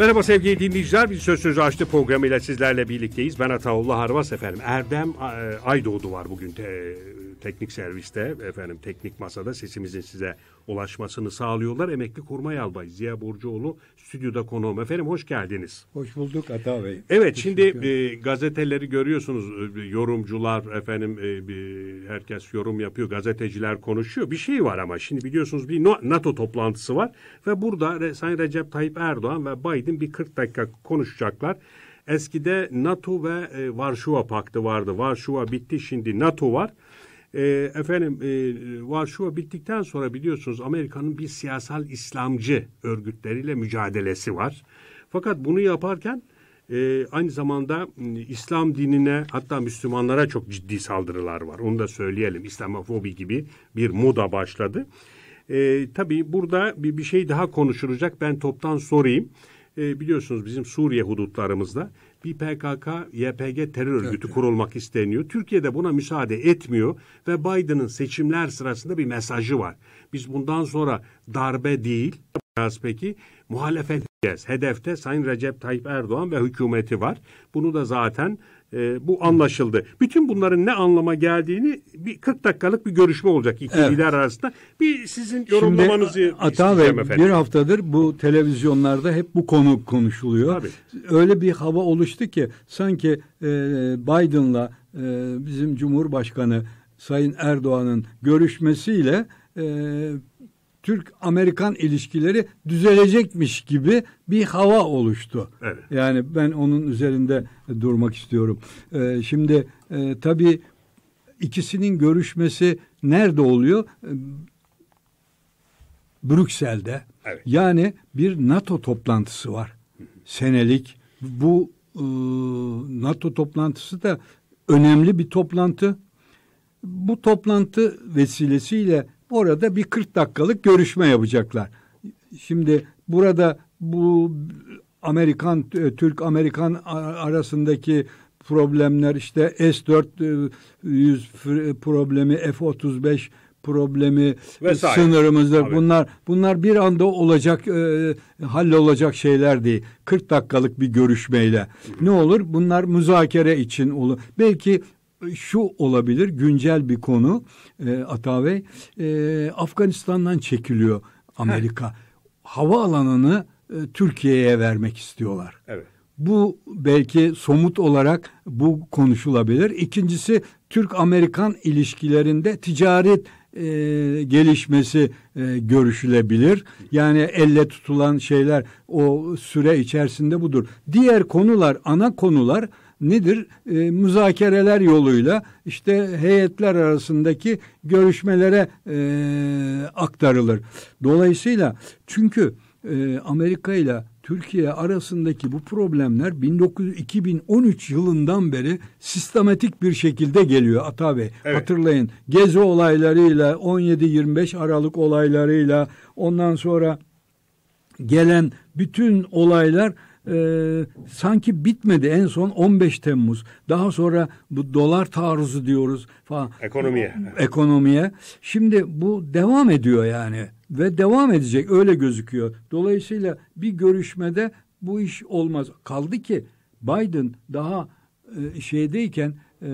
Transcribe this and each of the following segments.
Merhaba sevgili dinleyiciler. biz Söz Sözü Açtı programıyla sizlerle birlikteyiz. Ben Ataullah Arvas efendim. Erdem e, Aydoğdu var bugün te, e, teknik serviste efendim teknik masada sesimizin size ulaşmasını sağlıyorlar. Emekli Kurmay Albay Ziya Burcuoğlu stüdyoda konuğum. Efendim hoş geldiniz. Hoş bulduk Ata Bey. Evet hoş şimdi e, gazeteleri görüyorsunuz. E, yorumcular efendim e, herkes yorum yapıyor. Gazeteciler konuşuyor. Bir şey var ama şimdi biliyorsunuz bir NATO toplantısı var ve burada Sayın Recep Tayyip Erdoğan ve Biden bir 40 dakika konuşacaklar. Eskide NATO ve e, Varşova Paktı vardı. Varşova bitti şimdi NATO var. E, efendim e, Varşova bittikten sonra biliyorsunuz Amerika'nın bir siyasal İslamcı örgütleriyle mücadelesi var. Fakat bunu yaparken e, aynı zamanda e, İslam dinine hatta Müslümanlara çok ciddi saldırılar var. Onu da söyleyelim. İslamofobi gibi bir moda başladı. E, tabii burada bir, bir şey daha konuşulacak. Ben toptan sorayım. E, biliyorsunuz bizim Suriye hudutlarımızda bir PKK, YPG terör örgütü evet, kurulmak isteniyor. Türkiye'de buna müsaade etmiyor ve Biden'ın seçimler sırasında bir mesajı var. Biz bundan sonra darbe değil, yapacağız peki? Muhalefet edeceğiz. Hedefte Sayın Recep Tayyip Erdoğan ve hükümeti var. Bunu da zaten e, bu anlaşıldı. Bütün bunların ne anlama geldiğini bir 40 dakikalık bir görüşme olacak iki evet. lider arasında. Bir sizin yorumlamanızı Şimdi, Ata Bey, efendim. Bir haftadır bu televizyonlarda hep bu konu konuşuluyor. Tabii. Öyle bir hava oluştu ki sanki e, Biden'la e, bizim Cumhurbaşkanı Sayın Erdoğan'ın görüşmesiyle e, Türk-Amerikan ilişkileri düzelecekmiş gibi bir hava oluştu. Evet. Yani ben onun üzerinde durmak istiyorum. Ee, şimdi e, tabii ikisinin görüşmesi nerede oluyor? Ee, Brüksel'de. Evet. Yani bir NATO toplantısı var. Senelik. Bu e, NATO toplantısı da önemli bir toplantı. Bu toplantı vesilesiyle Orada bir 40 dakikalık görüşme yapacaklar. Şimdi burada bu Amerikan e, Türk Amerikan arasındaki problemler işte S400 e, e, problemi F35 problemi Vesaire. sınırımızda Tabii. bunlar bunlar bir anda olacak e, hallolacak şeyler değil. 40 dakikalık bir görüşmeyle. hı. Ne olur? Bunlar müzakere için olur. Belki şu olabilir güncel bir konu e, Bey e, Afganistan'dan çekiliyor Amerika. Hava alanını e, Türkiye'ye vermek istiyorlar. Evet. Bu belki somut olarak bu konuşulabilir. İkincisi Türk-Amerikan ilişkilerinde ticaret e, gelişmesi e, görüşülebilir. Yani elle tutulan şeyler o süre içerisinde budur. Diğer konular ana konular nedir? E, müzakereler yoluyla işte heyetler arasındaki görüşmelere e, aktarılır. Dolayısıyla çünkü e, Amerika ile Türkiye arasındaki bu problemler 1900, 2013 yılından beri sistematik bir şekilde geliyor Ata Bey. Evet. Hatırlayın gezi olaylarıyla 17-25 Aralık olaylarıyla ondan sonra gelen bütün olaylar e, sanki bitmedi. En son 15 Temmuz. Daha sonra bu dolar taarruzu diyoruz falan. Ekonomiye. Ekonomiye. Şimdi bu devam ediyor yani ve devam edecek öyle gözüküyor. Dolayısıyla bir görüşmede bu iş olmaz. Kaldı ki Biden daha e, şeydeyken e,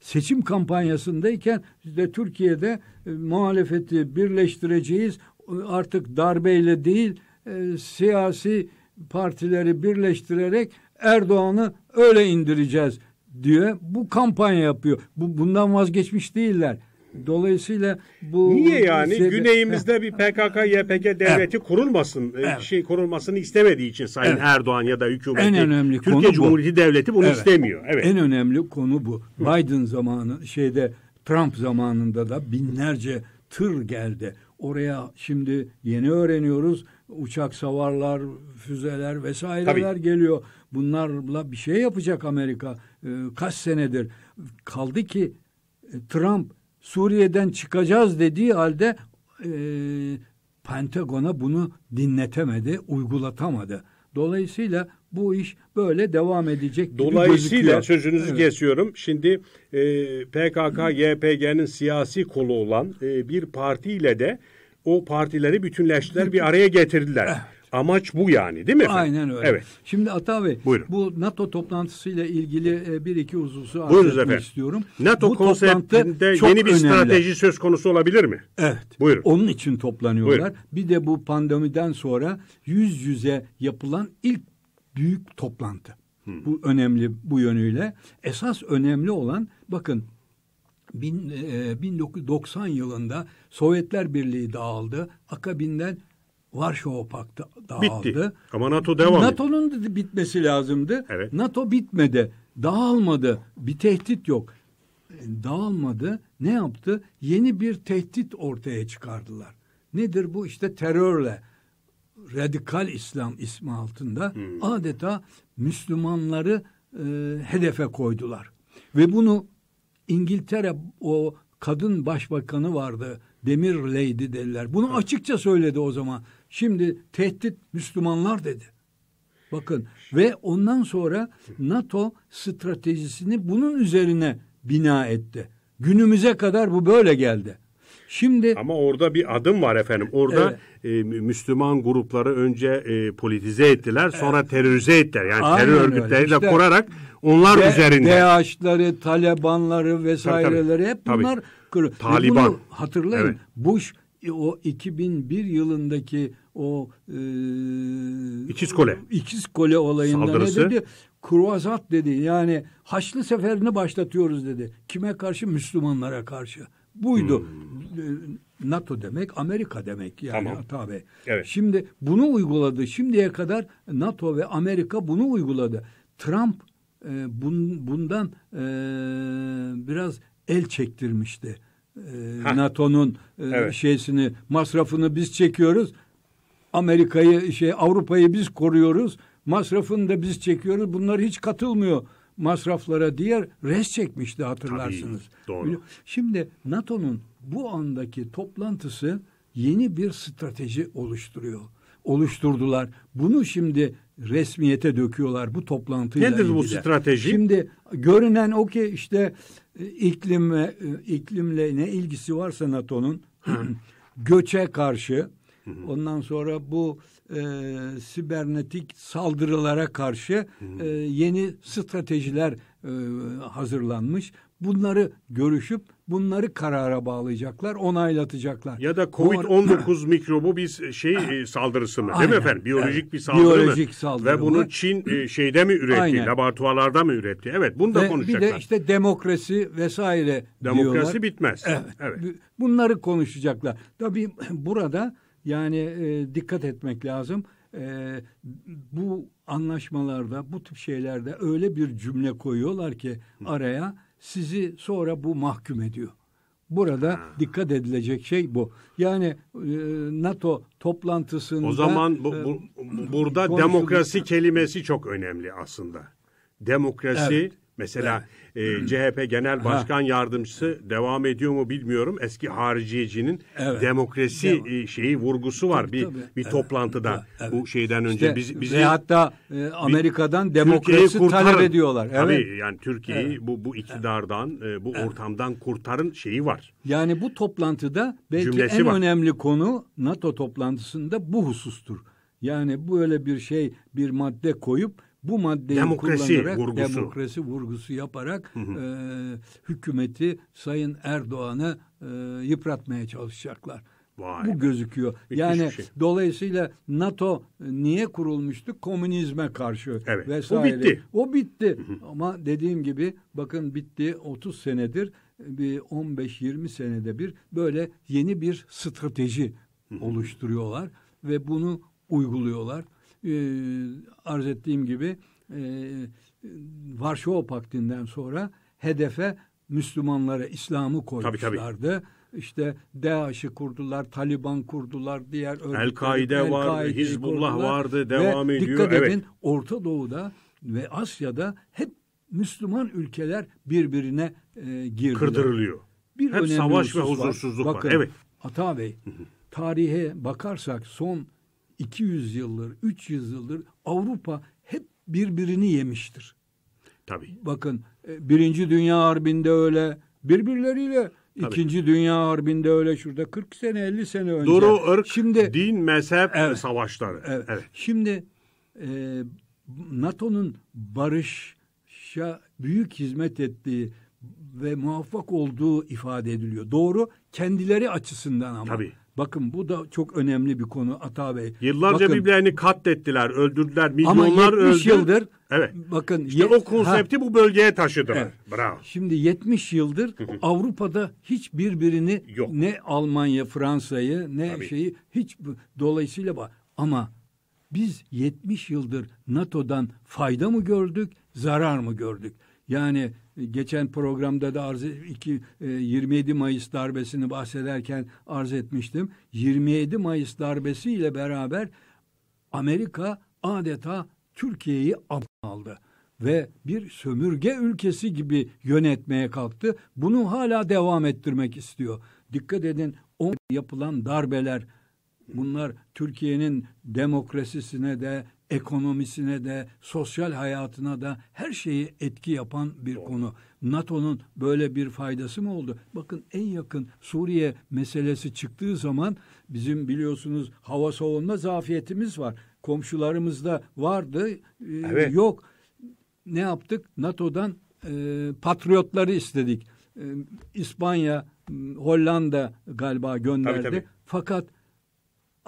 seçim kampanyasındayken de Türkiye'de e, muhalefeti birleştireceğiz. Artık darbeyle değil e, siyasi partileri birleştirerek Erdoğan'ı öyle indireceğiz diye bu kampanya yapıyor. Bu bundan vazgeçmiş değiller. Dolayısıyla bu Niye yani şeyde, güneyimizde bir PKK YPG devleti evet. kurulmasın e, evet. şey kurulmasını istemediği için Sayın evet. Erdoğan ya da hükümeti en önemli Türkiye konu Cumhuriyeti bu. devleti bunu evet. istemiyor. Evet. En önemli konu bu. Biden zamanı şeyde Trump zamanında da binlerce tır geldi. Oraya şimdi yeni öğreniyoruz uçak savarlar, füzeler vesaireler Tabii. geliyor. Bunlarla bir şey yapacak Amerika. E, kaç senedir kaldı ki e, Trump Suriye'den çıkacağız dediği halde e, Pentagon'a bunu dinletemedi, uygulatamadı. Dolayısıyla bu iş böyle devam edecek. gibi Dolayısıyla sözünüzü evet. kesiyorum. Şimdi e, PKK, YPG'nin siyasi kolu olan e, bir partiyle de o partileri bütünleştiler, bir araya getirdiler. Evet. Amaç bu yani değil mi efendim? Aynen öyle. Evet. Şimdi Ata Bey Buyurun. bu NATO toplantısıyla ilgili e, bir iki hususu anlatmak istiyorum. NATO bu konseptinde yeni bir önemli. strateji söz konusu olabilir mi? Evet. Buyurun. Onun için toplanıyorlar. Buyurun. Bir de bu pandemiden sonra yüz yüze yapılan ilk büyük toplantı. Hmm. Bu önemli bu yönüyle. Esas önemli olan bakın bin, e, 1990 yılında Sovyetler Birliği dağıldı. Akabinden Varşova Paktı dağıldı. Bitti. Ama NATO devam NATO'nun bitmesi lazımdı. Evet. NATO bitmedi. Dağılmadı. Bir tehdit yok. Dağılmadı. Ne yaptı? Yeni bir tehdit ortaya çıkardılar. Nedir bu? İşte terörle radikal İslam ismi altında hmm. adeta Müslümanları e, hedefe koydular. Ve bunu İngiltere o kadın başbakanı vardı. Demir Lady dediler. Bunu evet. açıkça söyledi o zaman. Şimdi tehdit Müslümanlar dedi. Bakın ve ondan sonra NATO stratejisini bunun üzerine bina etti. Günümüze kadar bu böyle geldi. Şimdi ama orada bir adım var efendim. Orada evet. e, Müslüman grupları önce e, politize ettiler, sonra evet. terörize ettiler. Yani Aynen terör örgütleriyle işte, korarak onlar de, üzerinde. DAEŞ'leri, Talibanları vesaireleri tabii, tabii. hep bunlar tabii. Taliban. Bunu hatırlayın. Evet. Bush e, o 2001 yılındaki o e, İkiz Kole. İkiz Kole olayında Saldırısı. ne dedi? Kruvazat dedi. Yani Haçlı seferini başlatıyoruz dedi. Kime karşı? Müslümanlara karşı buydu. Hmm. Ee, NATO demek Amerika demek yani tamam. tabi. Evet. Şimdi bunu uyguladı. Şimdiye kadar NATO ve Amerika bunu uyguladı. Trump e, bun, bundan e, biraz el çektirmişti. E, NATO'nun e, evet. şeysini masrafını biz çekiyoruz. Amerikayı, şey Avrupa'yı biz koruyoruz. Masrafını da biz çekiyoruz. Bunlar hiç katılmıyor masraflara diğer res çekmişti hatırlarsınız. Tabii, doğru. Şimdi NATO'nun bu andaki toplantısı yeni bir strateji oluşturuyor. Oluşturdular. Bunu şimdi resmiyete döküyorlar bu toplantıyla Nedir ilgili. bu strateji? Şimdi görünen o ki işte e, iklimle, e, iklimle ne ilgisi varsa NATO'nun göçe karşı ondan sonra bu e, sibernetik saldırılara karşı e, yeni stratejiler e, hazırlanmış. Bunları görüşüp bunları karara bağlayacaklar, onaylatacaklar. Ya da Covid-19 mikrobu bir şey ah. e, saldırısı mı? Aynen. Değil mi efendim? Biyolojik evet. bir saldırı Biyolojik mı? Saldırı Ve bunu mı? Çin e, şeyde mi üretti? Aynen. Laboratuvarlarda mı üretti? Evet, bunu da Ve konuşacaklar. Bir de işte demokrasi vesaire Demokrasi diyorlar. bitmez. Evet. evet. Bunları konuşacaklar. Tabii burada yani e, dikkat etmek lazım. E, bu anlaşmalarda, bu tip şeylerde öyle bir cümle koyuyorlar ki araya sizi sonra bu mahkum ediyor. Burada ha. dikkat edilecek şey bu. Yani e, NATO toplantısında... O zaman bu, bu, e, burada demokrasi kelimesi çok önemli aslında. Demokrasi evet. mesela... Evet e, ee, CHP Genel Başkan ha. Yardımcısı devam ediyor mu bilmiyorum. Eski hariciyecinin evet. demokrasi Devam. E, şeyi vurgusu var tabii, bir tabii. bir evet. toplantıda evet. bu şeyden önce işte, biz bizi ve hatta e, Amerika'dan demokrasi kurtarın. talep ediyorlar. Evet. Tabii yani Türkiye'yi evet. bu bu iktidardan e, evet. bu ortamdan kurtarın şeyi var. Yani bu toplantıda belki Cümlesi en var. önemli konu NATO toplantısında bu husustur. Yani böyle bir şey bir madde koyup bu maddeyi demokrasi kullanarak vurgusu. demokrasi vurgusu yaparak hı hı. E, hükümeti Sayın Erdoğan'ı e, yıpratmaya çalışacaklar. Vay bu be. gözüküyor. Müthiş yani şey. dolayısıyla NATO e, niye kurulmuştu? Komünizme karşı evet. vesaire. O bitti. O bitti. Hı hı. Ama dediğim gibi bakın bitti 30 senedir e, bir 15-20 senede bir böyle yeni bir strateji hı hı. oluşturuyorlar ve bunu uyguluyorlar e, arz ettiğim gibi e, Varşova Pakti'nden sonra hedefe Müslümanlara İslam'ı koymuşlardı. Tabii, tabii. İşte DAEŞ'i kurdular, Taliban kurdular, diğer El-Kaide El var, Hizbullah vardı, devam ve ediyor. Dikkat evet. Orta Doğu'da ve Asya'da hep Müslüman ülkeler birbirine e, girdiler. Kırdırılıyor. Bir hep savaş ve huzursuzluk var. var. Bakın, evet. Ata Bey, tarihe bakarsak son 200 yıldır, 300 yıldır Avrupa hep birbirini yemiştir. Tabii. Bakın e, Birinci Dünya Harbi'nde öyle birbirleriyle Tabii. İkinci Dünya Harbi'nde öyle şurada 40 sene 50 sene önce. Doğru ırk, Şimdi, din, mezhep evet, savaşları. Evet. evet. Şimdi e, NATO'nun barışa büyük hizmet ettiği ve muvaffak olduğu ifade ediliyor. Doğru kendileri açısından ama. Tabii. Bakın bu da çok önemli bir konu Ata Bey. Yıllarca bakın, birbirlerini katlettiler, öldürdüler, milyonlar ama 70 yıldır Evet. Bakın işte yet, o konsepti ha, bu bölgeye taşıdılar. Evet. Bravo. Şimdi 70 yıldır Avrupa'da hiç birbirini Yok. ne Almanya, Fransa'yı ne Tabii. şeyi hiç dolayısıyla bak ama biz 70 yıldır NATO'dan fayda mı gördük, zarar mı gördük? Yani geçen programda da arz e, iki, e, 27 Mayıs darbesini bahsederken arz etmiştim. 27 Mayıs darbesiyle beraber Amerika adeta Türkiye'yi aldı ve bir sömürge ülkesi gibi yönetmeye kalktı. Bunu hala devam ettirmek istiyor. Dikkat edin o yapılan darbeler bunlar Türkiye'nin demokrasisine de ekonomisine de sosyal hayatına da her şeyi etki yapan bir Doğru. konu. NATO'nun böyle bir faydası mı oldu? Bakın en yakın Suriye meselesi çıktığı zaman bizim biliyorsunuz hava savunma zafiyetimiz var. Komşularımızda vardı, e, yok. Ne yaptık? NATO'dan e, patriotları istedik. E, İspanya, Hollanda galiba gönderdi. Tabii, tabii. Fakat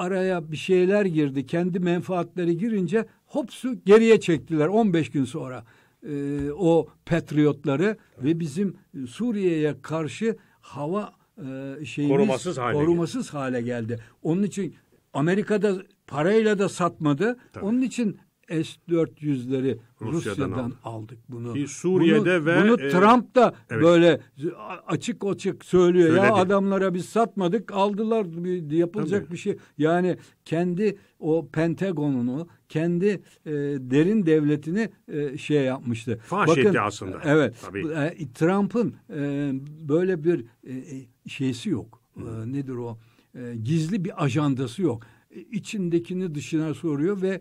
araya bir şeyler girdi. Kendi menfaatleri girince hopsu geriye çektiler 15 gün sonra e, o patriotları evet. ve bizim Suriye'ye karşı hava e, şeyimiz korumasız hale, korumasız geldi. hale geldi. Onun için Amerika'da parayla da satmadı. Tabii. Onun için S400'leri Rusya'dan, Rusya'dan aldık. bunu. Bir Suriye'de bunu, ve bunu e, Trump da evet. böyle açık açık söylüyor Söyledi. ya adamlara biz satmadık aldılar yapılacak Tabii. bir şey. Yani kendi o Pentagon'unu kendi e, derin devletini e, şey yapmıştı. Fahş Bakın, aslında. Evet. Tabii. E, Trump'ın e, böyle bir e, e şeysi yok. E, nedir o? E, gizli bir ajandası yok e, içindekini dışına soruyor ve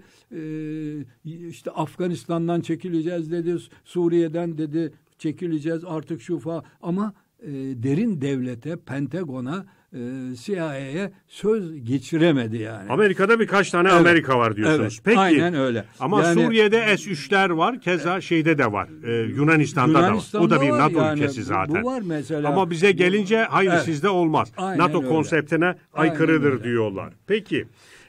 e, işte Afganistan'dan çekileceğiz dedi, Suriye'den dedi çekileceğiz artık şu falan ama e, derin devlete, Pentagon'a e, CIA'ye söz geçiremedi yani. Amerika'da birkaç tane evet. Amerika var diyorsunuz. Evet. Peki. Aynen öyle. Ama yani, Suriye'de S-3'ler var. Keza e, şeyde de var. E, ee, Yunanistan'da, Yunanistan'da da var. O da bir NATO yani, ülkesi zaten. Bu var mesela. Ama bize gelince hayır evet. sizde olmaz. NATO öyle. konseptine aykırıdır diyorlar. Peki.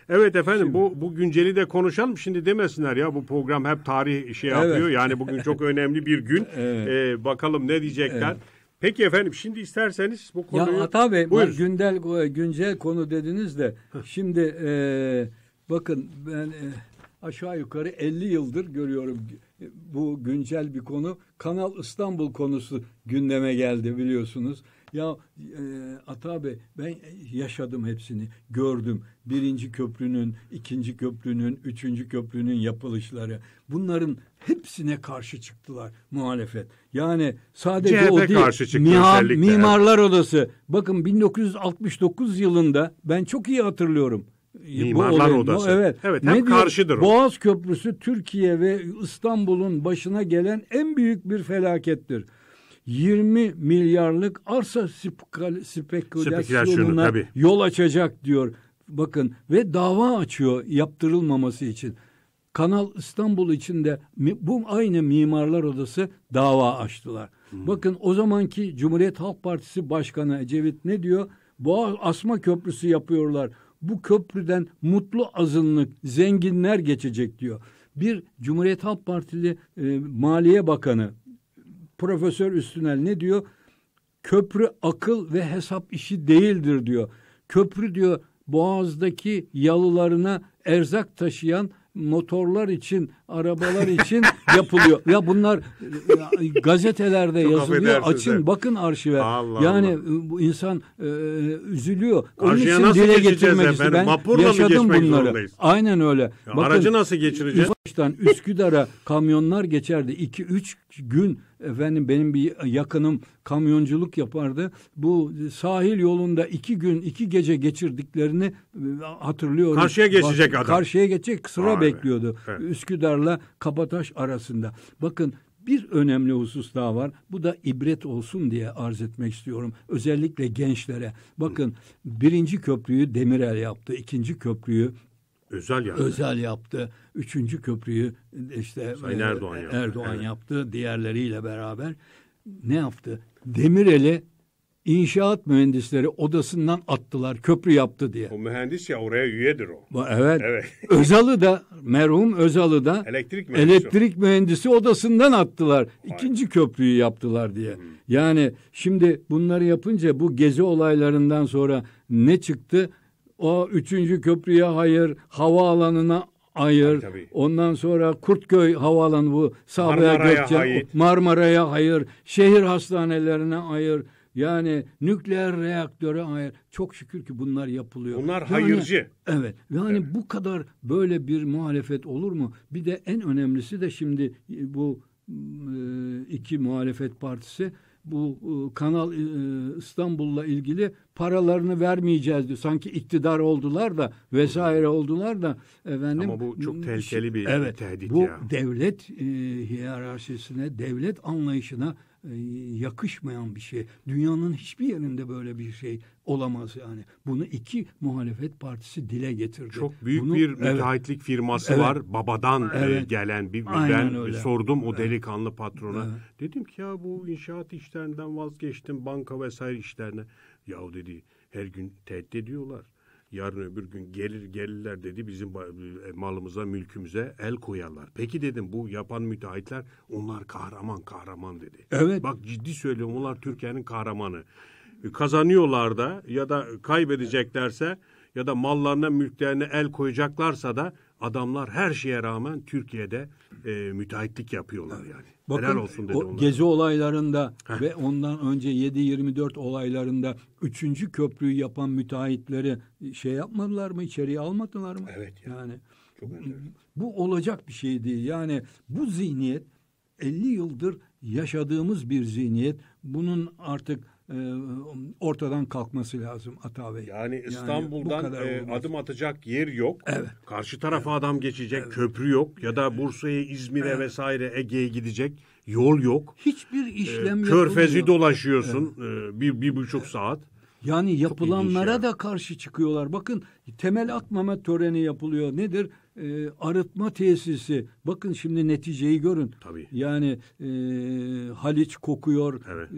Evet efendim Şimdi, bu bu günceli de konuşalım. Şimdi demesinler ya bu program hep tarih şey evet. yapıyor. Yani bugün çok önemli bir gün. evet. ee, bakalım ne diyecekler. Evet. Peki efendim şimdi isterseniz bu konuyu... Ya Ata Bey bak, gündel, e, güncel konu dediniz de şimdi e, bakın ben e, aşağı yukarı 50 yıldır görüyorum e, bu güncel bir konu. Kanal İstanbul konusu gündeme geldi biliyorsunuz. Ya e, Ata Bey ben yaşadım hepsini gördüm. Birinci köprünün, ikinci köprünün, üçüncü köprünün yapılışları. Bunların hepsine karşı çıktılar muhalefet. Yani sadece CHP o değil. Karşı çıktı mihar, Mimarlar Odası. Bakın 1969 yılında ben çok iyi hatırlıyorum. E, Mimarlar Odası. evet. Evet, hem ne karşıdır diyor? o. Boğaz Köprüsü Türkiye ve İstanbul'un başına gelen en büyük bir felakettir. 20 milyarlık arsa spekülasyonuna tabii. yol açacak diyor. Bakın ve dava açıyor yaptırılmaması için. Kanal İstanbul için de bu aynı Mimarlar Odası dava açtılar. Hmm. Bakın o zamanki Cumhuriyet Halk Partisi Başkanı Ecevit ne diyor? Boğaz asma köprüsü yapıyorlar. Bu köprüden mutlu azınlık, zenginler geçecek diyor. Bir Cumhuriyet Halk Partili e, Maliye Bakanı Profesör Üstünel ne diyor? Köprü akıl ve hesap işi değildir diyor. Köprü diyor boğazdaki yalılarına erzak taşıyan motorlar için arabalar için yapılıyor. Ya bunlar e, gazetelerde Çok yazılıyor. Açın de. bakın arşive. Allah yani Allah. E, bu insan e, üzülüyor. Onun Arşiye için dile getirmek istiyorum. Ben Vapurla yaşadım bunları. Zorundayız? Aynen öyle. Ya bakın, aracı nasıl geçireceğiz? Ufaş'tan Üsküdar'a kamyonlar geçerdi. 2-3 gün efendim benim bir yakınım kamyonculuk yapardı. Bu sahil yolunda iki gün iki gece geçirdiklerini e, hatırlıyorum. Karşıya geçecek Bak, adam. Karşıya geçecek sıra Abi. bekliyordu. Evet. Üsküdar'la Katar'la Kabataş arasında. Bakın bir önemli husus daha var. Bu da ibret olsun diye arz etmek istiyorum. Özellikle gençlere. Bakın birinci köprüyü Demirel yaptı. ikinci köprüyü Özel yaptı. Özel yaptı. Üçüncü köprüyü işte Sayın Erdoğan, Erdoğan yaptı. Erdoğan evet. yaptı diğerleriyle beraber. Ne yaptı? Demirel'e İnşaat mühendisleri odasından attılar köprü yaptı diye. O mühendis ya oraya üyedir o. Evet. Evet. Özalı da merhum Özalı da Elektrik mühendisi. elektrik mühendisi odasından attılar. İkinci köprüyü yaptılar diye. Yani şimdi bunları yapınca bu gezi olaylarından sonra ne çıktı? O üçüncü köprüye hayır, havaalanına hayır. Tabii, tabii. Ondan sonra Kurtköy havaalanı bu Sabıha Marmara'ya Gökçen Marmara'ya hayır, şehir hastanelerine hayır. Yani nükleer reaktöre hayır. Çok şükür ki bunlar yapılıyor. Bunlar hayırcı. Yani, evet. Yani evet. bu kadar böyle bir muhalefet olur mu? Bir de en önemlisi de şimdi e, bu e, iki muhalefet partisi bu e, Kanal İstanbul'la ilgili paralarını vermeyeceğiz diyor. Sanki iktidar oldular da vesaire oldular da efendim. Ama bu çok tehlikeli şey- bir evet, tehdit bu ya. Bu devlet hiyerarşisine, devlet anlayışına e, yakışmayan bir şey. Dünyanın hiçbir yerinde böyle bir şey olamaz yani. Bunu iki muhalefet partisi dile getirdi. Çok büyük Bunu, bir müteahhitlik evet, firması evet, var. Babadan evet, e, gelen bir ben öyle. sordum o delikanlı evet. patrona. Evet. Dedim ki ya bu inşaat işlerinden vazgeçtim, banka vesaire işlerine. Yahu dedi her gün tehdit ediyorlar. Yarın öbür gün gelir gelirler dedi bizim e, malımıza mülkümüze el koyarlar. Peki dedim bu yapan müteahhitler onlar kahraman kahraman dedi. Evet. Bak ciddi söylüyorum onlar Türkiye'nin kahramanı. E, kazanıyorlar da ya da kaybedeceklerse ya da mallarına mülklerine el koyacaklarsa da adamlar her şeye rağmen Türkiye'de e, müteahhitlik yapıyorlar yani. Bakın, Helal olsun dedi o, onlara. Gezi olaylarında ve ondan önce 7-24 olaylarında üçüncü köprüyü yapan müteahhitleri e, şey yapmadılar mı? içeriye almadılar mı? Evet. Yani, yani Çok bu, olacak bir şeydi Yani bu zihniyet 50 yıldır yaşadığımız bir zihniyet bunun artık e, ortadan kalkması lazım Ata Bey. Yani İstanbul'dan yani e, adım atacak yer yok. Evet. Karşı tarafa evet. adam geçecek evet. köprü yok ya da Bursa'ya, İzmir'e evet. vesaire Ege'ye gidecek yol yok. Hiçbir e, işlem ee, Körfezi dolaşıyorsun evet. e, bir, bir buçuk evet. saat. Yani yapılanlara da karşı çıkıyorlar. Bakın temel atmama töreni yapılıyor. Nedir? e, arıtma tesisi. Bakın şimdi neticeyi görün. Tabii. Yani e, Haliç kokuyor. Evet. E,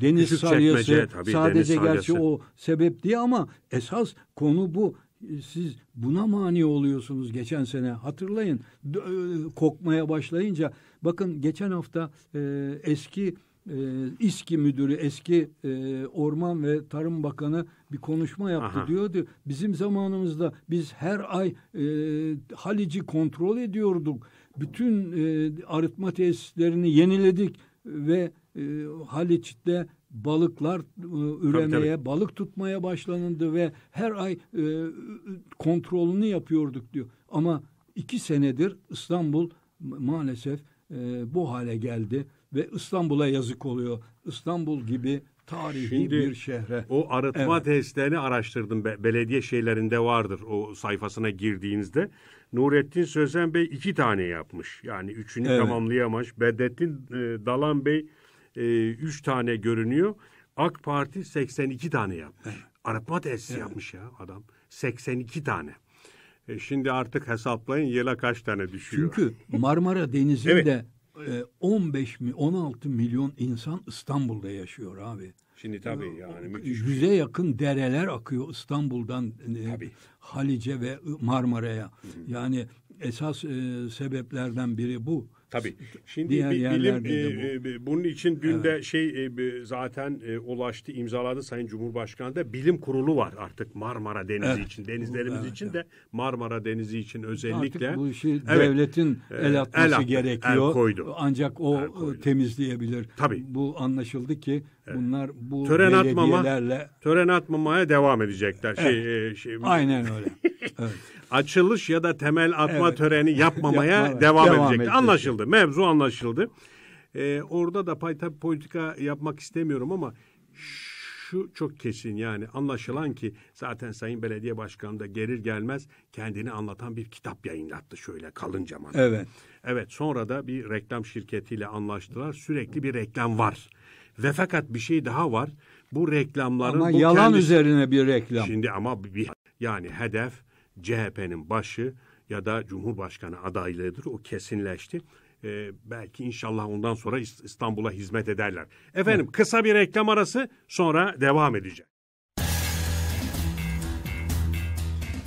deniz Küçük salyası. Çekmece, tabii, sadece deniz gerçi salyası. o sebep diye ama esas konu bu siz buna mani oluyorsunuz geçen sene hatırlayın e, kokmaya başlayınca bakın geçen hafta e, eski e, İSKİ müdürü eski e, Orman ve Tarım Bakanı bir konuşma yaptı Aha. diyordu. Bizim zamanımızda biz her ay e, Halici kontrol ediyorduk. Bütün e, arıtma tesislerini yeniledik ve e, Haliç'te balıklar e, üremeye, tabii, tabii. balık tutmaya başlanındı ve her ay e, kontrolünü yapıyorduk diyor. Ama iki senedir İstanbul maalesef e, bu hale geldi ve İstanbul'a yazık oluyor. İstanbul gibi tarihi Şimdi, bir şehre. O arıtma evet. tesislerini araştırdım. Be- belediye şeylerinde vardır o sayfasına girdiğinizde. Nurettin Sözen Bey iki tane yapmış. Yani üçünü evet. tamamlayamamış. Bedrettin e, Dalan Bey e, üç tane görünüyor. AK Parti 82 tane yapmış. Evet. Arıtma testi evet. yapmış ya adam. 82 tane. E şimdi artık hesaplayın yıla kaç tane düşüyor. Çünkü Marmara Denizi'nde evet. E, 15 mi 16 milyon insan İstanbul'da yaşıyor abi. Şimdi tabii yani müthiş. Yüze şey. yakın dereler akıyor İstanbul'dan e, tabii. Halice ve Marmara'ya. Yani esas e, sebeplerden biri bu. Tabii. Şimdi Diğer bir, bilim e, e, bunun için dün evet. de şey e, zaten e, ulaştı imzaladı Sayın Cumhurbaşkanı da bilim kurulu var artık Marmara Denizi evet. için denizlerimiz evet, için evet. de Marmara Denizi için özellikle. Artık bu işi evet, devletin e, el atması el attı, gerekiyor. El koydu. Ancak o el koydu. E, temizleyebilir. Tabii. Bu anlaşıldı ki evet. bunlar bu tören belediyelerle tören atmamaya devam edecekler. Şey, evet. Şey, şey, Aynen öyle. evet açılış ya da temel atma evet. töreni yapmamaya Yapma, devam, devam edecekti. Anlaşıldı. Mevzu anlaşıldı. Ee, orada da payta politika yapmak istemiyorum ama şu çok kesin yani anlaşılan ki zaten Sayın Belediye Başkanı da gelir gelmez kendini anlatan bir kitap yayınlattı şöyle kalın kalıncaman. Evet. Evet sonra da bir reklam şirketiyle anlaştılar. Sürekli bir reklam var. Ve fakat bir şey daha var. Bu reklamların ama bu yalan kendisi... üzerine bir reklam. Şimdi ama bir yani hedef CHP'nin başı ya da Cumhurbaşkanı adaylığıdır. O kesinleşti. Ee, belki inşallah ondan sonra İstanbul'a hizmet ederler. Efendim kısa bir reklam arası sonra devam edeceğiz.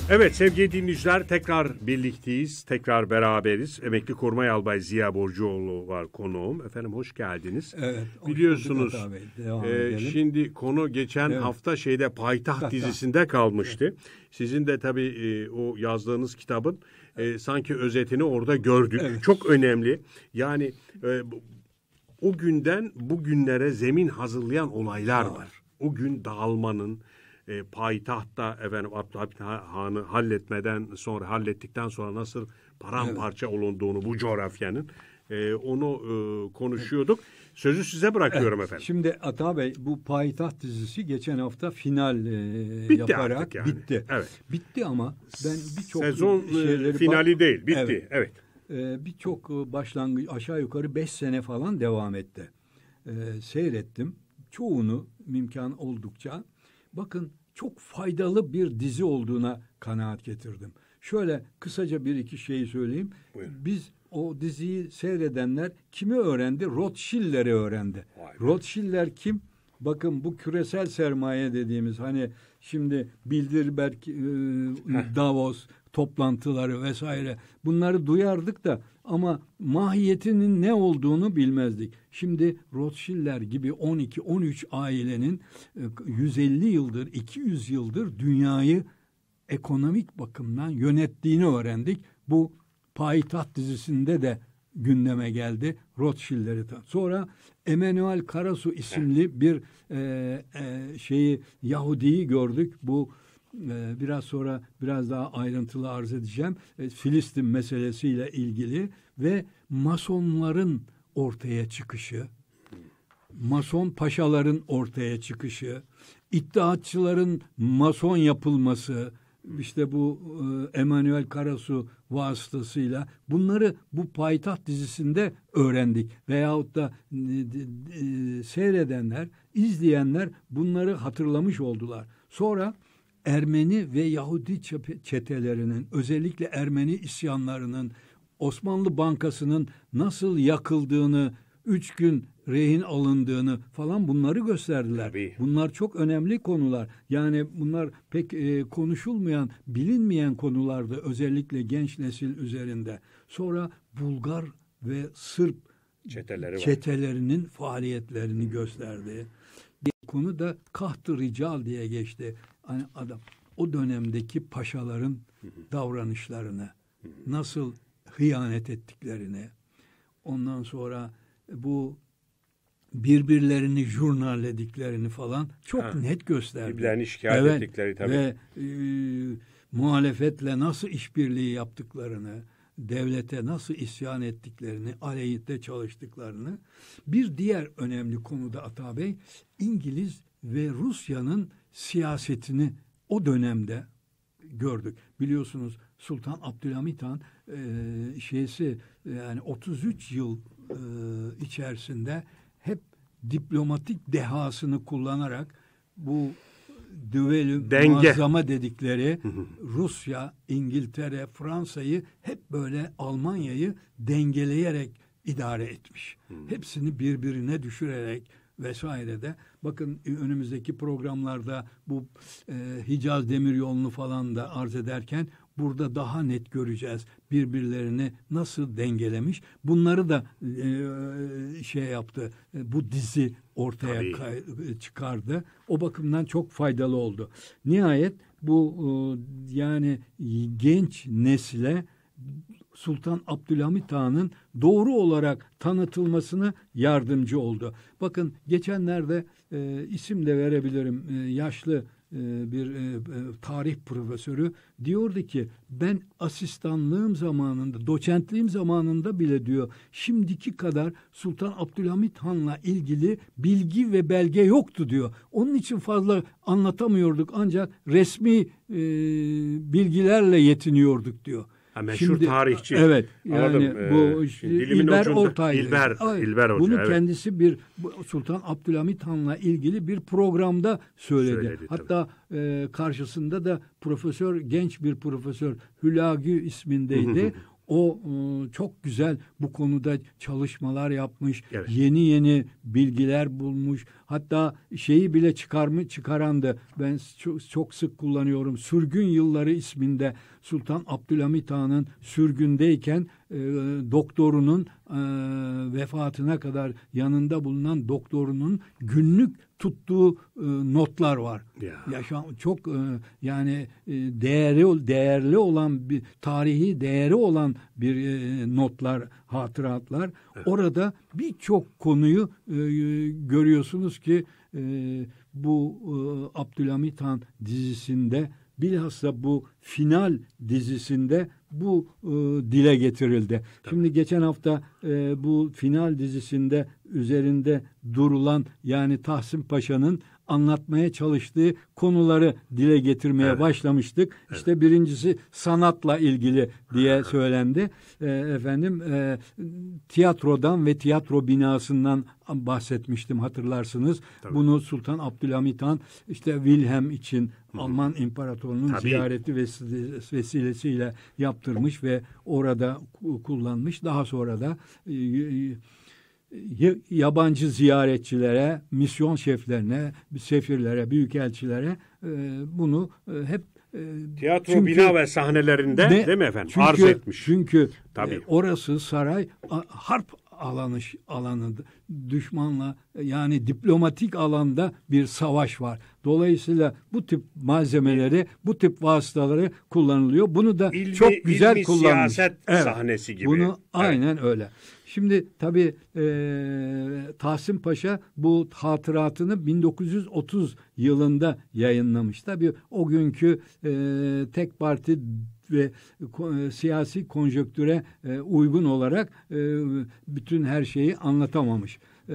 Evet sevgili dinleyiciler tekrar birlikteyiz, tekrar beraberiz. Emekli Koruma Albay Ziya Borcuoğlu var konuğum. Efendim hoş geldiniz. Evet. Biliyorsunuz abi, e, şimdi konu geçen evet. hafta şeyde Paytaht dizisinde kalmıştı. Evet. Sizin de tabii e, o yazdığınız kitabın e, sanki özetini orada gördük. Evet. Çok önemli. Yani e, o günden bugünlere zemin hazırlayan olaylar var. O gün dağılmanın, e, payitahtta efendim Abdülhamit Han'ı halletmeden sonra hallettikten sonra nasıl paramparça evet. olunduğunu bu coğrafyanın e, onu e, konuşuyorduk. Sözü size bırakıyorum evet. efendim. Şimdi Ata Bey bu payitaht dizisi geçen hafta final e, bitti yaparak yani. bitti. Evet. Bitti ama ben birçok sezon e, finali değil bitti. Evet. evet. Ee, birçok e, başlangıç aşağı yukarı beş sene falan devam etti. Ee, seyrettim. Çoğunu imkan oldukça bakın çok faydalı bir dizi olduğuna kanaat getirdim. Şöyle kısaca bir iki şey söyleyeyim. Buyurun. Biz o diziyi seyredenler kimi öğrendi? Rothschiller'i öğrendi. Rothschiller kim? Bakın bu küresel sermaye dediğimiz hani şimdi Bilderberg, e, Davos toplantıları vesaire bunları duyardık da ama mahiyetinin ne olduğunu bilmezdik. Şimdi Rothschildler gibi 12-13 ailenin 150 e, yıldır, 200 yıldır dünyayı ekonomik bakımdan yönettiğini öğrendik. Bu Payitaht dizisinde de gündeme geldi. Rothschild'leri sonra Emanuel Karasu isimli bir e, e, şeyi Yahudi'yi gördük. Bu ee, biraz sonra biraz daha ayrıntılı arz edeceğim. Ee, Filistin meselesiyle ilgili ve masonların ortaya çıkışı, mason paşaların ortaya çıkışı, iddiatçıların mason yapılması, işte bu e, Emanuel Karasu vasıtasıyla bunları bu payitaht dizisinde öğrendik. Veyahut da e, e, seyredenler, izleyenler bunları hatırlamış oldular. Sonra Ermeni ve Yahudi çetelerinin özellikle Ermeni isyanlarının Osmanlı Bankası'nın nasıl yakıldığını, üç gün rehin alındığını falan bunları gösterdiler. Tabii. Bunlar çok önemli konular. Yani bunlar pek e, konuşulmayan, bilinmeyen konulardı özellikle genç nesil üzerinde. Sonra Bulgar ve Sırp Çeteleri var. çetelerinin faaliyetlerini gösterdi. Bir konu da kahtı rical diye geçti hani adam o dönemdeki paşaların davranışlarını nasıl hıyanet ettiklerini ondan sonra bu birbirlerini jurnallediklerini falan çok ha. net gösterdi. Birbirlerini şikayet evet. ettikleri tabii. Ve e, muhalefetle nasıl işbirliği yaptıklarını, devlete nasıl isyan ettiklerini, aleyhinde çalıştıklarını. Bir diğer önemli konuda Ata Bey, İngiliz ve Rusya'nın siyasetini o dönemde gördük. Biliyorsunuz Sultan Abdülhamit Han e, şeysi e, yani 33 yıl e, içerisinde hep diplomatik dehasını kullanarak bu düvelü Denge. muazzama dedikleri Rusya, İngiltere, Fransa'yı hep böyle Almanya'yı dengeleyerek idare etmiş. Hepsini birbirine düşürerek vesairede. Bakın e, önümüzdeki programlarda bu e, Hicaz yolunu falan da arz ederken burada daha net göreceğiz birbirlerini nasıl dengelemiş. Bunları da e, e şey yaptı. E, bu dizi ortaya kay, e, çıkardı. O bakımdan çok faydalı oldu. Nihayet bu e, yani genç nesle Sultan Abdülhamit Han'ın doğru olarak tanıtılmasını yardımcı oldu. Bakın geçenlerde e, isim de verebilirim e, yaşlı e, bir e, e, tarih profesörü diyordu ki ben asistanlığım zamanında doçentliğim zamanında bile diyor şimdiki kadar Sultan Abdülhamit Han'la ilgili bilgi ve belge yoktu diyor. Onun için fazla anlatamıyorduk ancak resmi e, bilgilerle yetiniyorduk diyor. Ha, meşhur Şimdi, tarihçi. Evet. Yani Anladım. Ee, bu e, İlber ucunda, Ortaylı. İlber, İlber Hoca. Bunu evet. kendisi bir Sultan Abdülhamit Han'la ilgili bir programda söyledi. söyledi Hatta e, karşısında da profesör, genç bir profesör Hülagü ismindeydi. O e, çok güzel bu konuda çalışmalar yapmış, evet. yeni yeni bilgiler bulmuş. Hatta şeyi bile çıkarmı çıkarandı. Ben çok, çok sık kullanıyorum. Sürgün yılları isminde Sultan Abdülhamit Han'ın sürgündeyken e, doktorunun e, vefatına kadar yanında bulunan doktorunun günlük tuttuğu e, notlar var. Ya. Yaşam çok e, yani e, değerli değerli olan bir tarihi değeri olan bir e, notlar hatıratlar. Evet. Orada birçok konuyu e, görüyorsunuz ki e, bu e, Abdülhamit Han dizisinde bilhassa bu final dizisinde bu e, dile getirildi. Tabii. Şimdi geçen hafta e, bu final dizisinde üzerinde durulan yani Tahsin Paşa'nın anlatmaya çalıştığı konuları dile getirmeye evet. başlamıştık. Evet. İşte birincisi sanatla ilgili diye söylendi. E, efendim e, tiyatrodan ve tiyatro binasından bahsetmiştim hatırlarsınız. Tabii. Bunu Sultan Abdülhamit Han işte Wilhelm için hı Alman İmparatorunun Tabii. ziyareti vesilesiyle yaptırmış ve orada kullanmış. Daha sonra da e, yabancı ziyaretçilere, misyon şeflerine, sefirlere, büyükelçilere e, bunu e, hep e, Tiyatro çünkü, bina ve sahnelerinde ne, değil mi efendim? Çünkü, arz etmiş. Çünkü e, Tabii. E, orası saray a, harp alanı alanı düşmanla yani diplomatik alanda bir savaş var. Dolayısıyla bu tip malzemeleri, bu tip vasıtaları kullanılıyor. Bunu da ilmi, çok güzel ilmi kullanmış. siyaset evet. sahnesi gibi. Bunu evet. aynen öyle. Şimdi tabii e, Tahsin Paşa bu hatıratını 1930 yılında yayınlamış. Tabii o günkü e, tek parti ve siyasi konjöktüre e, uygun olarak e, bütün her şeyi anlatamamış. E,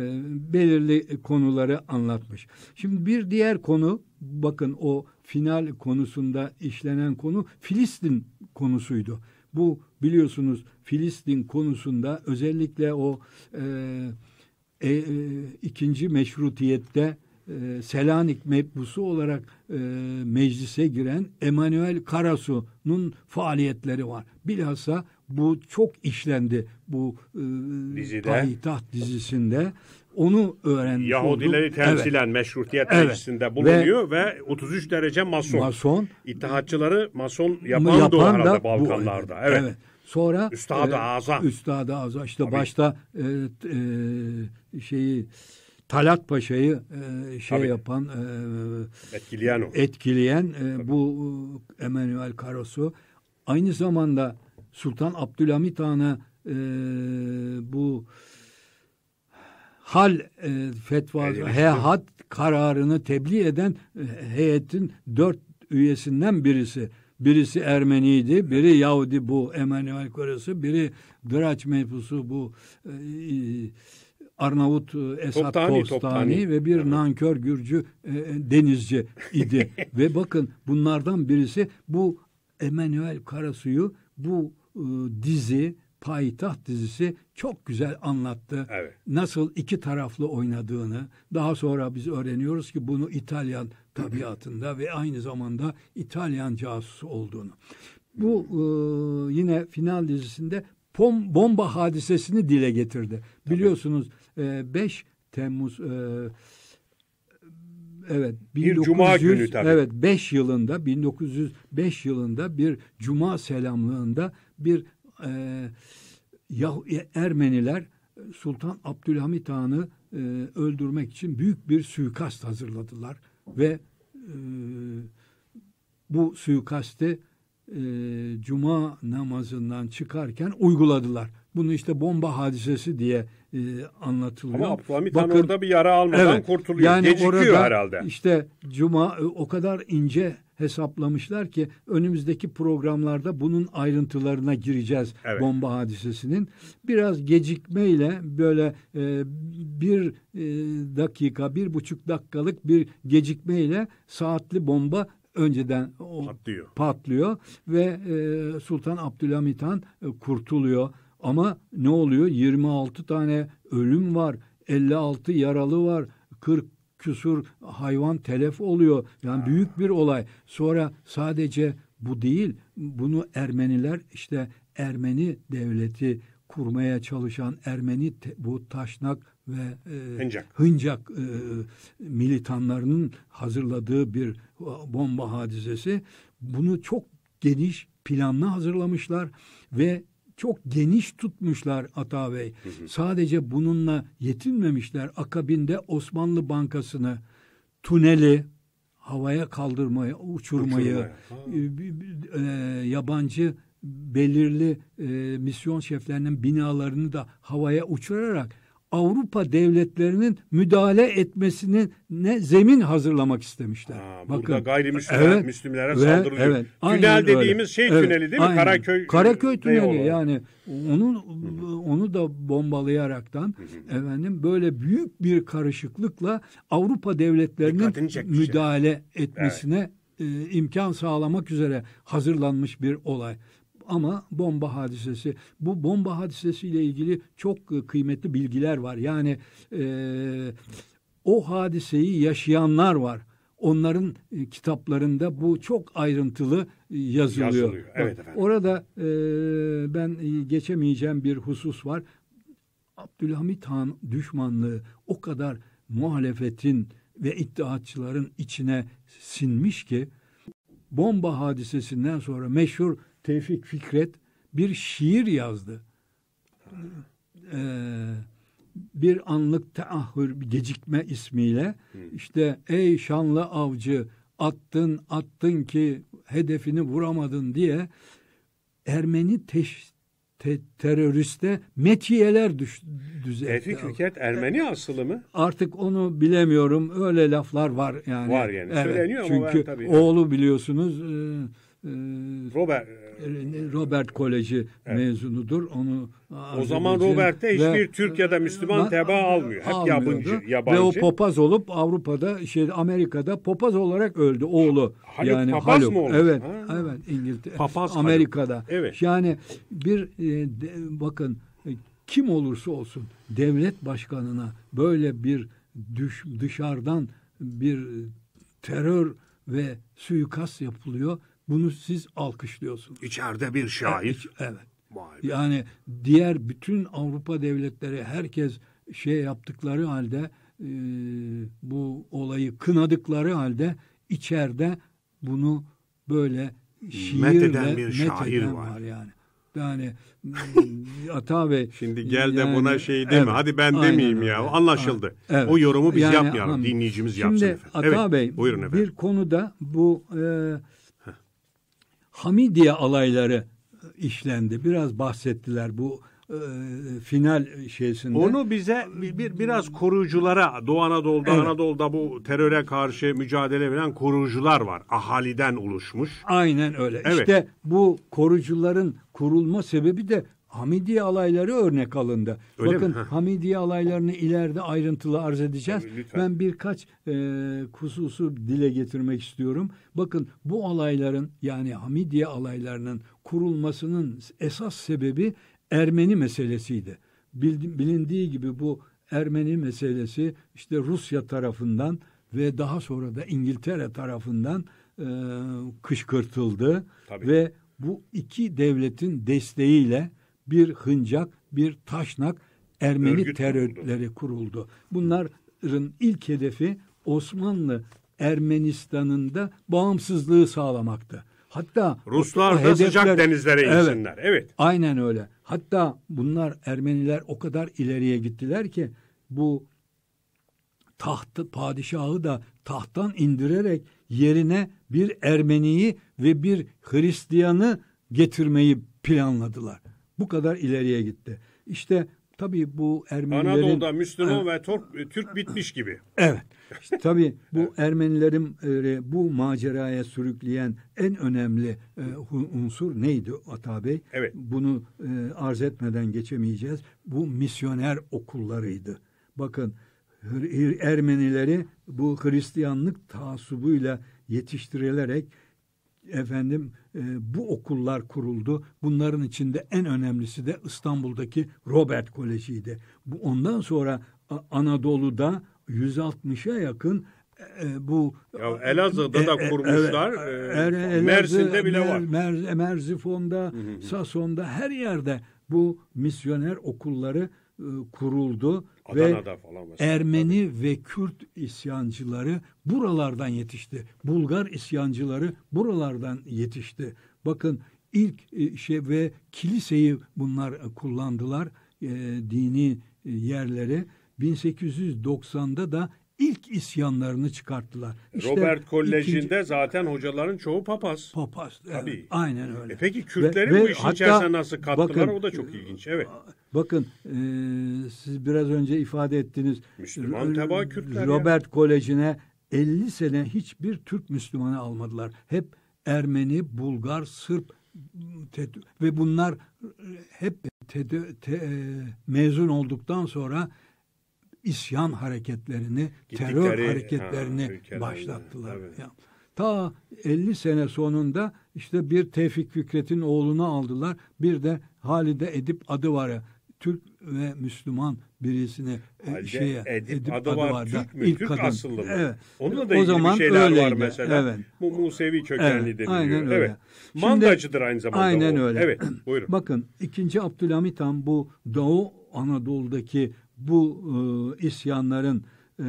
belirli konuları anlatmış. Şimdi bir diğer konu bakın o final konusunda işlenen konu Filistin konusuydu. Bu biliyorsunuz Filistin konusunda özellikle o e, e, ikinci meşrutiyette e, Selanik mebusu olarak e, meclise giren Emanuel Karasu'nun faaliyetleri var. Bilhassa bu çok işlendi bu e, Dizide. payitaht dizisinde. Onu öğrenmiş Yahudileri oldum. temsilen evet. meşrutiyet evet. meclisinde bulunuyor ve, ve 33 derece mason. Mason. İttihatçıları mason yapan, yapan da, da Balkanlarda. Bu, evet. evet. Sonra Üstad-ı e, Azam. Üstad-ı Azam. İşte Tabii. başta e, e, şeyi Talat Paşa'yı e, şey Tabii. yapan e, etkileyen, o. etkileyen e, Tabii. bu Emanuel Karosu aynı zamanda Sultan Abdülhamit Han'a e, bu hal e, fetvası, hehat kararını tebliğ eden e, heyetin dört üyesinden birisi. Birisi Ermeniydi, biri Yahudi bu Emanuel Koresi, biri Draç mevzusu bu e, e Arnavut e, Esat Kostani ve bir evet. nankör Gürcü e, e denizci idi. ve bakın bunlardan birisi bu Emanuel Karasu'yu bu e, dizi Payitaht dizisi çok güzel anlattı. Evet. Nasıl iki taraflı oynadığını. Daha sonra biz öğreniyoruz ki bunu İtalyan tabiatında ve aynı zamanda İtalyan casusu olduğunu. Bu e, yine final dizisinde pom, bomba hadisesini dile getirdi. Tabii. Biliyorsunuz e, 5 Temmuz e, evet 1900, bir cuma günü tabii. Evet 5 yılında 1905 yılında bir cuma selamlığında bir e, Yah e, Ermeniler Sultan Abdülhamit Han'ı e, öldürmek için büyük bir suikast hazırladılar ve ee, bu suikasti e, cuma namazından çıkarken uyguladılar. Bunu işte bomba hadisesi diye e, anlatılıyor. Ama Abdülhamit Bakın, Han orada bir yara almadan evet, kurtuluyor. Yani Gecikiyor orada herhalde. İşte cuma e, o kadar ince hesaplamışlar ki önümüzdeki programlarda bunun ayrıntılarına gireceğiz evet. bomba hadisesinin. Biraz gecikmeyle böyle e, bir e, dakika, bir buçuk dakikalık bir gecikmeyle saatli bomba önceden o patlıyor. patlıyor ve e, Sultan Abdülhamit Han e, kurtuluyor. Ama ne oluyor? 26 tane ölüm var, 56 yaralı var, 40 küsur hayvan telef oluyor. Yani ha. büyük bir olay. Sonra sadece bu değil. Bunu Ermeniler işte Ermeni devleti kurmaya çalışan Ermeni te, bu Taşnak ve e, Hıncak, Hıncak e, militanlarının hazırladığı bir e, bomba hadisesi. Bunu çok geniş planla hazırlamışlar ve çok geniş tutmuşlar Ata Bey. Hı hı. Sadece bununla yetinmemişler. Akabinde Osmanlı Bankası'nı, tuneli havaya kaldırmayı, uçurmayı, e, e, yabancı belirli e, misyon şeflerinin binalarını da havaya uçurarak Avrupa devletlerinin müdahale etmesinin ne zemin hazırlamak istemişler. Aa, Bakın, burada gayrimüslimler evet, Müslümlere saldırılıyor. Evet, Tünel dediğimiz öyle. şey evet, tüneli değil mi? Karaköy Karaköy tüneli olarak. yani onun onu da bombalayaraktan efendim böyle büyük bir karışıklıkla Avrupa devletlerinin şey. müdahale etmesine evet. e, imkan sağlamak üzere hazırlanmış bir olay ama bomba hadisesi. Bu bomba hadisesiyle ilgili çok e, kıymetli bilgiler var. Yani e, o hadiseyi yaşayanlar var. Onların e, kitaplarında bu çok ayrıntılı e, yazılıyor. yazılıyor. Evet efendim. Orada e, ben geçemeyeceğim bir husus var. Abdülhamit Han düşmanlığı o kadar muhalefetin ve iddiaçıların içine sinmiş ki bomba hadisesinden sonra meşhur Tevfik Fikret bir şiir yazdı. Ee, bir anlık teahhür, gecikme ismiyle hmm. işte ey şanlı avcı attın attın ki hedefini vuramadın diye Ermeni teş, te, teröriste metiyeler düş, düzeltti. Tevfik e, Fikret Ermeni asılı mı? Artık onu bilemiyorum. Öyle laflar var yani. Var yani. Evet. Söyleniyor çünkü ben tabii. Çünkü oğlu biliyorsunuz e, e, Robert ee, Robert Koleji evet. mezunudur. Onu o zaman Robert hiçbir ve, Türk ya da Müslüman teba almıyor. Hep yabancı, yabancı. Ve o papaz olup Avrupa'da şey Amerika'da papaz olarak öldü oğlu. Haluk yani papaz Haluk. mı oldu? Evet. Ha. Evet İngiltere. Papaz Amerika'da. Haluk. Evet. Yani bir e, de, bakın e, kim olursa olsun devlet başkanına böyle bir düş, dışarıdan bir terör ve suikast yapılıyor bunu siz alkışlıyorsunuz. İçeride bir şair. Evet. evet. Vay be. Yani diğer bütün Avrupa devletleri herkes şey yaptıkları halde e, bu olayı kınadıkları halde içeride bunu böyle şiirle metheden bir şair var. var yani. Yani Ata Bey. Şimdi gel de yani, buna şey deme. Evet, hadi ben demeyeyim öyle, ya. Anlaşıldı. Evet. O yorumu biz yani, yapmayalım. Dinleyicimiz şimdi, yapsın efendim. Ata evet, Bey buyurun efendim. bir konuda bu e, Hamidiye alayları e, işlendi. Biraz bahsettiler bu e, final şeysinde. Onu bize bir, biraz koruyuculara Doğu Anadolu'da evet. Anadolu'da bu teröre karşı mücadele veren koruyucular var. Ahaliden oluşmuş. Aynen öyle. Evet. İşte bu korucuların kurulma sebebi de Hamidiye alayları örnek alındı. Öyle Bakın mi? Hamidiye alaylarını ileride ayrıntılı arz edeceğiz. Tabii, ben birkaç e, hususu dile getirmek istiyorum. Bakın bu alayların yani Hamidiye alaylarının kurulmasının esas sebebi Ermeni meselesiydi. Bilindiği gibi bu Ermeni meselesi işte Rusya tarafından ve daha sonra da İngiltere tarafından e, kışkırtıldı Tabii. ve bu iki devletin desteğiyle bir hıncak, bir taşnak Ermeni Örgüt terörleri kuruldu. Bunların ilk hedefi Osmanlı Ermenistan'ında bağımsızlığı sağlamaktı. Hatta Ruslar da hedefler, sıcak denizlere evet, Evet. Aynen öyle. Hatta bunlar Ermeniler o kadar ileriye gittiler ki bu tahtı padişahı da tahttan indirerek yerine bir Ermeniyi ve bir Hristiyanı getirmeyi planladılar bu kadar ileriye gitti. İşte tabii bu Ermenilerin... Anadolu'da Müslüman ve Türk, Türk bitmiş gibi. Evet. İşte tabii bu evet. Ermenilerin e, bu maceraya sürükleyen en önemli e, unsur neydi Ata Bey? Evet. Bunu e, arz etmeden geçemeyeceğiz. Bu misyoner okullarıydı. Bakın Ermenileri bu Hristiyanlık taasubuyla yetiştirilerek efendim e, bu okullar kuruldu. Bunların içinde en önemlisi de İstanbul'daki Robert Koleji'ydi. Bu ondan sonra Anadolu'da 160'a yakın e, e, bu ya Elazığ'da e, da e, kurmuşlar. E, e, e, Mersin'de bile var. Mer, Merzifon'da, Sason'da her yerde bu misyoner okulları e, kuruldu Adana'da ve falan mesela. Ermeni Tabii. ve Kürt isyancıları buralardan yetişti. Bulgar isyancıları buralardan yetişti. Bakın ilk e, şey ve kiliseyi bunlar e, kullandılar e, dini yerlere. 1890'da da ilk isyanlarını çıkarttılar. İşte Robert Koleji'nde ikinci... zaten hocaların çoğu papaz. Papaz. Evet, Aynen öyle. E peki Kürtlerin ve, bu işin hatta, içerisine nasıl kattılar bakın, o da çok ilginç. Evet. Bakın e, siz biraz önce ifade ettiniz. Müslüman teba Kürtler. Robert yani. Koleji'ne 50 sene hiçbir Türk Müslümanı almadılar. Hep Ermeni, Bulgar, Sırp ve bunlar hep te, te, mezun olduktan sonra isyan hareketlerini, Gittikleri, terör hareketlerini ha, başlattılar. Evet. Yani, ta 50 sene sonunda işte bir Tevfik Fikret'in oğlunu aldılar. Bir de Halide Edip adı var ya. Türk ve Müslüman birisine e, Halide, şeye Edip, Edip var. Adıvar'da Türk mü? ilk Türk kadın. asıllı mı? Evet. Onunla da o zaman şeyler öyleydi. var mesela. Evet. Bu Musevi kökenli evet, deniliyor. Aynen öyle. Evet. Şimdi, Mandacıdır aynı zamanda aynen o. öyle. Evet. Buyurun. Bakın ikinci Abdülhamit Han bu Doğu Anadolu'daki bu e, isyanların e,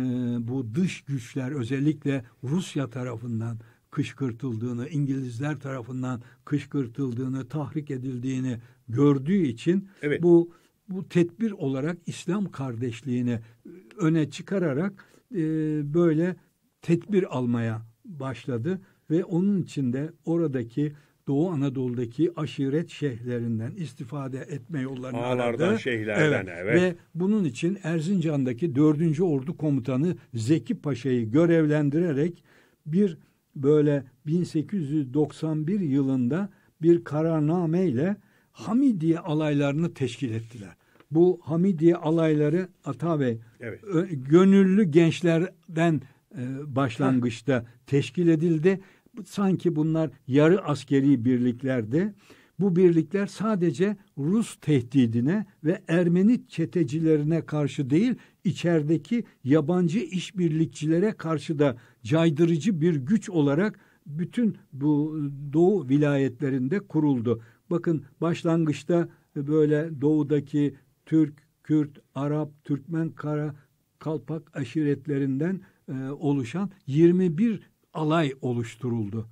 bu dış güçler özellikle Rusya tarafından kışkırtıldığını, İngilizler tarafından kışkırtıldığını, tahrik edildiğini gördüğü için evet. bu bu tedbir olarak İslam kardeşliğini e, öne çıkararak e, böyle tedbir almaya başladı ve onun içinde oradaki Doğu Anadolu'daki aşiret şehirlerinden istifade etme yollarını Ağlardan, aradı. şeyhlerden evet. evet. Ve bunun için Erzincan'daki 4. Ordu Komutanı Zeki Paşa'yı görevlendirerek bir böyle 1891 yılında bir kararname ile Hamidiye alaylarını teşkil ettiler. Bu Hamidiye alayları Ata Bey evet. gönüllü gençlerden e, başlangıçta teşkil edildi sanki bunlar yarı askeri birliklerdi. Bu birlikler sadece Rus tehdidine ve Ermeni çetecilerine karşı değil, içerideki yabancı işbirlikçilere karşı da caydırıcı bir güç olarak bütün bu doğu vilayetlerinde kuruldu. Bakın başlangıçta böyle doğudaki Türk, Kürt, Arap, Türkmen, Kara, Kalpak aşiretlerinden e, oluşan 21 alay oluşturuldu.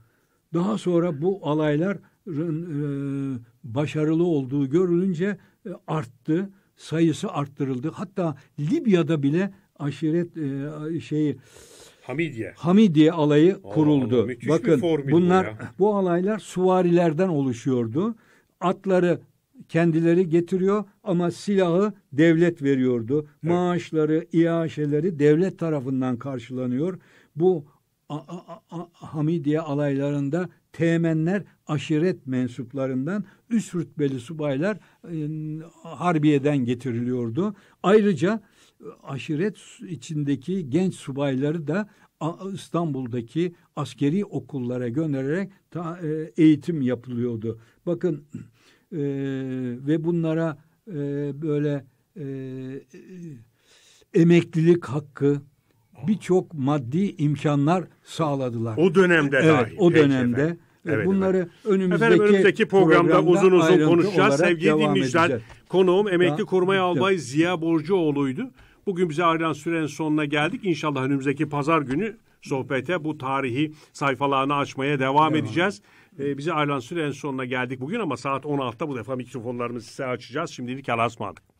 Daha sonra bu alaylar e, başarılı olduğu görülünce e, arttı, sayısı arttırıldı. Hatta Libya'da bile aşiret e, şeyi Hamidiye. Hamidiye alayı Aa, kuruldu. Bakın bunlar bu, ya. bu alaylar suvarilerden oluşuyordu. Atları kendileri getiriyor ama silahı devlet veriyordu. Evet. Maaşları, iaşeleri devlet tarafından karşılanıyor. Bu Hamidiye alaylarında teğmenler aşiret mensuplarından üst rütbeli subaylar e, harbiyeden getiriliyordu. Ayrıca e, aşiret içindeki genç subayları da İstanbul'daki askeri okullara göndererek ta, e, eğitim yapılıyordu. Bakın e, ve bunlara e, böyle e, e emeklilik hakkı, birçok maddi imkanlar sağladılar. O dönemde evet, dahi. O dönemde. Efendim. Evet, Bunları efendim. önümüzdeki, efendim, önümüzdeki programda, programda uzun uzun konuşacağız. Sevgili dinleyiciler, edeceğiz. konuğum emekli korumaya albay Ziya Borcuoğlu'ydu. Bugün bize ayrılan sürenin sonuna geldik. İnşallah önümüzdeki pazar günü sohbete bu tarihi sayfalarını açmaya devam, devam. edeceğiz. Ee, bize ayrılan sürenin sonuna geldik bugün ama saat 16'da bu defa mikrofonlarımızı size açacağız. Şimdilik alasmadık.